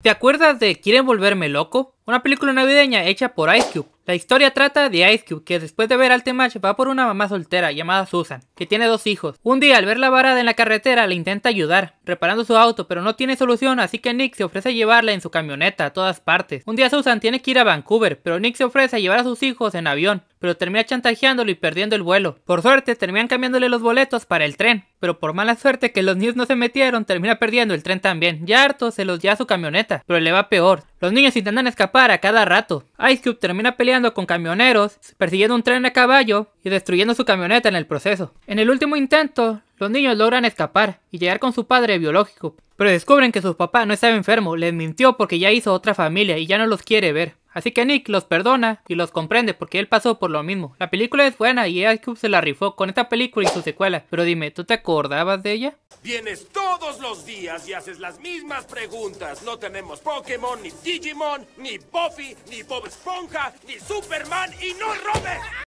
¿Te acuerdas de Quieren volverme loco? una película navideña hecha por Ice Cube. La historia trata de Ice Cube, que después de ver al temache va por una mamá soltera llamada Susan, que tiene dos hijos. Un día, al ver la varada en la carretera, le intenta ayudar, reparando su auto, pero no tiene solución, así que Nick se ofrece a llevarla en su camioneta a todas partes. Un día Susan tiene que ir a Vancouver, pero Nick se ofrece a llevar a sus hijos en avión, pero termina chantajeándolo y perdiendo el vuelo. Por suerte, terminan cambiándole los boletos para el tren, pero por mala suerte que los niños no se metieron, termina perdiendo el tren también. Ya harto, se los lleva a su camioneta, pero le va peor. Los niños intentan escapar para cada rato. Ice Cube termina peleando con camioneros, persiguiendo un tren a caballo y destruyendo su camioneta en el proceso. En el último intento, los niños logran escapar y llegar con su padre biológico, pero descubren que su papá no estaba enfermo, les mintió porque ya hizo otra familia y ya no los quiere ver. Así que Nick los perdona y los comprende porque él pasó por lo mismo. La película es buena y Ice Cube se la rifó con esta película y su secuela. Pero dime, ¿tú te acordabas de ella? Vienes todos los días y haces las mismas preguntas. No tenemos Pokémon, ni Digimon, ni Buffy, ni Bob Esponja, ni Superman y no Robert.